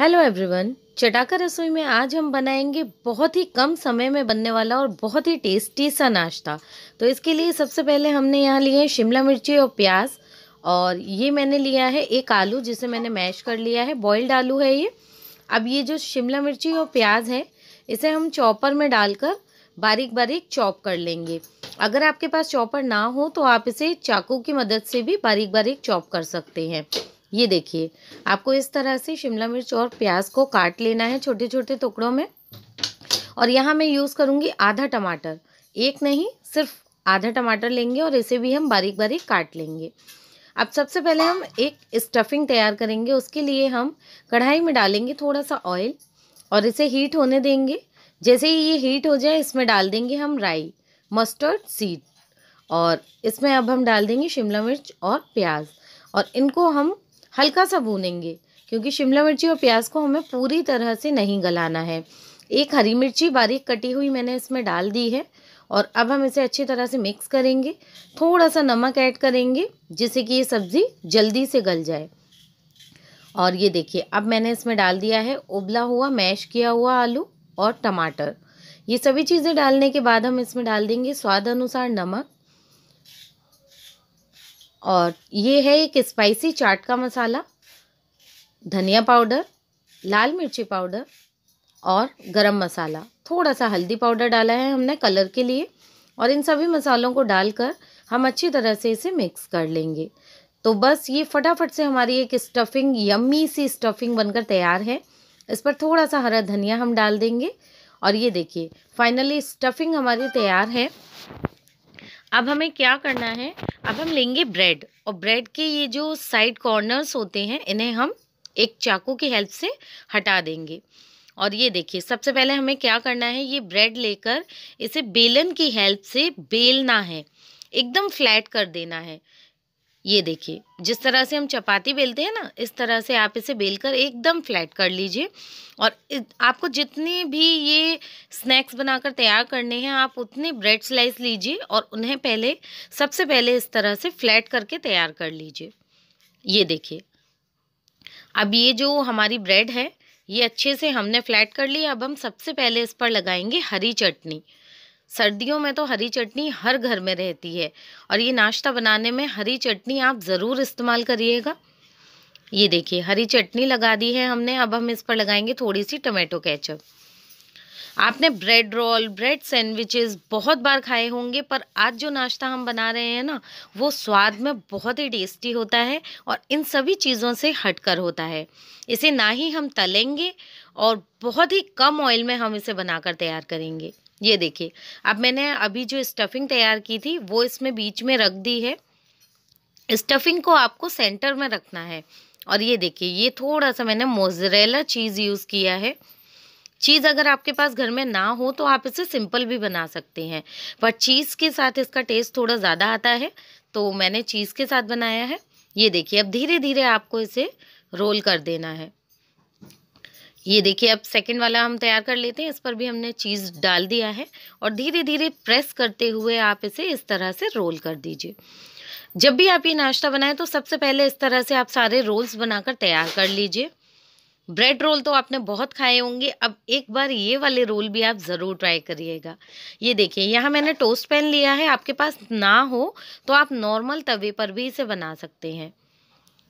hello everyone चटाका रसोई में आज हम बनाएंगे बहुत ही कम समय में बनने वाला और बहुत ही टेस्टी सा नाश्ता तो इसके लिए सबसे पहले हमने यहाँ लिए हैं शिमला मिर्ची और प्याज और ये मैंने लिया है एक आलू जिसे मैंने मैश कर लिया है बॉयल्ड आलू है ये अब ये जो शिमला मिर्ची और प्याज है इसे हम चॉपर में डालकर बारीक बारीक चॉप कर लेंगे अगर आपके पास चॉपर ना हो तो आप इसे चाकू की मदद से भी बारीक बारीक चॉप कर सकते हैं ये देखिए आपको इस तरह से शिमला मिर्च और प्याज को काट लेना है छोटे छोटे टुकड़ों में और यहाँ मैं यूज़ करूँगी आधा टमाटर एक नहीं सिर्फ आधा टमाटर लेंगे और इसे भी हम बारीक बारीक काट लेंगे अब सबसे पहले हम एक स्टफिंग तैयार करेंगे उसके लिए हम कढ़ाई में डालेंगे थोड़ा सा ऑयल और इसे हीट होने देंगे जैसे ही ये हीट हो जाए इसमें डाल देंगे हम राई मस्टर्ड सीड और इसमें अब हम डाल देंगे शिमला मिर्च और प्याज और इनको हम हल्का सा भूनेंगे क्योंकि शिमला मिर्ची और प्याज को हमें पूरी तरह से नहीं गलाना है एक हरी मिर्ची बारीक कटी हुई मैंने इसमें डाल दी है और अब हम इसे अच्छी तरह से मिक्स करेंगे थोड़ा सा नमक ऐड करेंगे जिससे कि ये सब्ज़ी जल्दी से गल जाए और ये देखिए अब मैंने इसमें डाल दिया है उबला हुआ मैश किया हुआ आलू और टमाटर ये सभी चीज़ें डालने के बाद हम इसमें डाल देंगे स्वाद अनुसार नमक और ये है एक स्पाइसी चाट का मसाला धनिया पाउडर लाल मिर्ची पाउडर और गरम मसाला थोड़ा सा हल्दी पाउडर डाला है हमने कलर के लिए और इन सभी मसालों को डालकर हम अच्छी तरह से इसे मिक्स कर लेंगे तो बस ये फटाफट से हमारी एक स्टफिंग यम्मी सी स्टफिंग बनकर तैयार है इस पर थोड़ा सा हरा धनिया हम डाल देंगे और ये देखिए फाइनली स्टफिंग हमारी तैयार है अब हमें क्या करना है अब हम लेंगे ब्रेड और ब्रेड के ये जो साइड कॉर्नर्स होते हैं इन्हें हम एक चाकू की हेल्प से हटा देंगे और ये देखिए सबसे पहले हमें क्या करना है ये ब्रेड लेकर इसे बेलन की हेल्प से बेलना है एकदम फ्लैट कर देना है ये देखिए जिस तरह से हम चपाती बेलते हैं ना इस तरह से आप इसे बेलकर एकदम फ्लैट कर लीजिए और आपको जितने भी ये स्नैक्स बनाकर तैयार करने हैं आप उतने ब्रेड स्लाइस लीजिए और उन्हें पहले सबसे पहले इस तरह से फ्लैट करके तैयार कर लीजिए ये देखिए अब ये जो हमारी ब्रेड है ये अच्छे से हमने फ्लैट कर ली अब हम सबसे पहले इस पर लगाएंगे हरी चटनी सर्दियों में तो हरी चटनी हर घर में रहती है और ये नाश्ता बनाने में हरी चटनी आप ज़रूर इस्तेमाल करिएगा ये देखिए हरी चटनी लगा दी है हमने अब हम इस पर लगाएंगे थोड़ी सी टमाटो केचप आपने ब्रेड रोल ब्रेड सैंडविचेस बहुत बार खाए होंगे पर आज जो नाश्ता हम बना रहे हैं ना वो स्वाद में बहुत ही टेस्टी होता है और इन सभी चीज़ों से हटकर होता है इसे ना ही हम तलेंगे और बहुत ही कम ऑयल में हम इसे बनाकर तैयार करेंगे ये देखिए अब मैंने अभी जो स्टफिंग तैयार की थी वो इसमें बीच में रख दी है स्टफिंग को आपको सेंटर में रखना है और ये देखिए ये थोड़ा सा मैंने मोजरेला चीज़ यूज़ किया है चीज़ अगर आपके पास घर में ना हो तो आप इसे सिंपल भी बना सकते हैं पर चीज़ के साथ इसका टेस्ट थोड़ा ज़्यादा आता है तो मैंने चीज़ के साथ बनाया है ये देखिए अब धीरे धीरे आपको इसे रोल कर देना है ये देखिए अब सेकंड वाला हम तैयार कर लेते हैं इस पर भी हमने चीज़ डाल दिया है और धीरे धीरे प्रेस करते हुए आप इसे इस तरह से रोल कर दीजिए जब भी आप ये नाश्ता बनाएं तो सबसे पहले इस तरह से आप सारे रोल्स बनाकर तैयार कर लीजिए ब्रेड रोल तो आपने बहुत खाए होंगे अब एक बार ये वाले रोल भी आप ज़रूर ट्राई करिएगा ये देखिए यहाँ मैंने टोस्ट पैन लिया है आपके पास ना हो तो आप नॉर्मल तवे पर भी इसे बना सकते हैं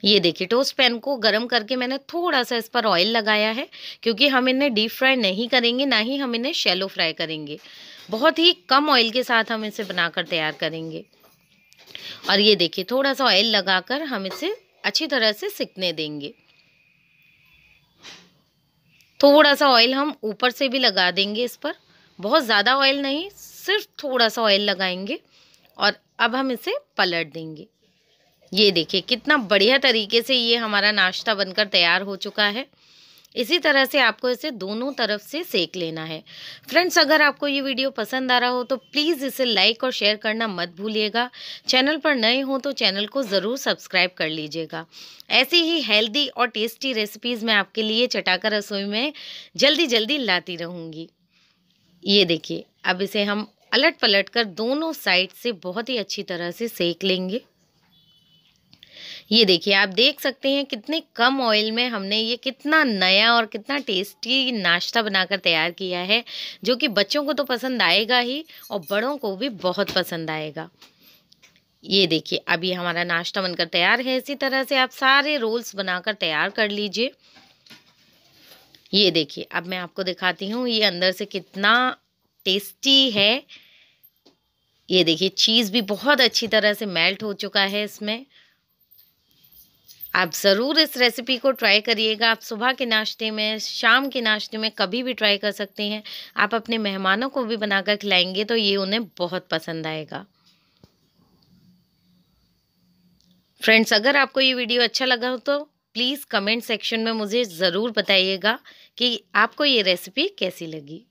ये देखिए टोस्ट पैन को गरम करके मैंने थोड़ा सा इस पर ऑयल लगाया है क्योंकि हम इन्हें डीप फ्राई नहीं करेंगे ना ही हम इन्हें शैलो फ्राई करेंगे बहुत ही कम ऑयल के साथ हम इसे बनाकर तैयार करेंगे और ये देखिए थोड़ा सा ऑयल लगाकर हम इसे अच्छी तरह से सिकने देंगे थोड़ा सा ऑयल हम ऊपर से भी लगा देंगे इस पर बहुत ज़्यादा ऑयल नहीं सिर्फ थोड़ा सा ऑयल लगाएंगे और अब हम इसे पलट देंगे ये देखिए कितना बढ़िया तरीके से ये हमारा नाश्ता बनकर तैयार हो चुका है इसी तरह से आपको इसे दोनों तरफ से सेक लेना है फ्रेंड्स अगर आपको ये वीडियो पसंद आ रहा हो तो प्लीज़ इसे लाइक और शेयर करना मत भूलिएगा चैनल पर नए हो तो चैनल को ज़रूर सब्सक्राइब कर लीजिएगा ऐसी ही हेल्दी और टेस्टी रेसिपीज़ मैं आपके लिए चटाकर रसोई में जल्दी जल्दी लाती रहूँगी ये देखिए अब इसे हम अलट पलट कर दोनों साइड से बहुत ही अच्छी तरह से सेक लेंगे ये देखिए आप देख सकते हैं कितने कम ऑयल में हमने ये कितना नया और कितना टेस्टी नाश्ता बनाकर तैयार किया है जो कि बच्चों को तो पसंद आएगा ही और बड़ों को भी बहुत पसंद आएगा ये देखिए अभी हमारा नाश्ता बनकर तैयार है इसी तरह से आप सारे रोल्स बनाकर तैयार कर लीजिए ये देखिए अब मैं आपको दिखाती हूँ ये अंदर से कितना टेस्टी है ये देखिए चीज़ भी बहुत अच्छी तरह से मेल्ट हो चुका है इसमें आप ज़रूर इस रेसिपी को ट्राई करिएगा आप सुबह के नाश्ते में शाम के नाश्ते में कभी भी ट्राई कर सकते हैं आप अपने मेहमानों को भी बनाकर खिलाएंगे तो ये उन्हें बहुत पसंद आएगा फ्रेंड्स अगर आपको ये वीडियो अच्छा लगा हो तो प्लीज़ कमेंट सेक्शन में मुझे ज़रूर बताइएगा कि आपको ये रेसिपी कैसी लगी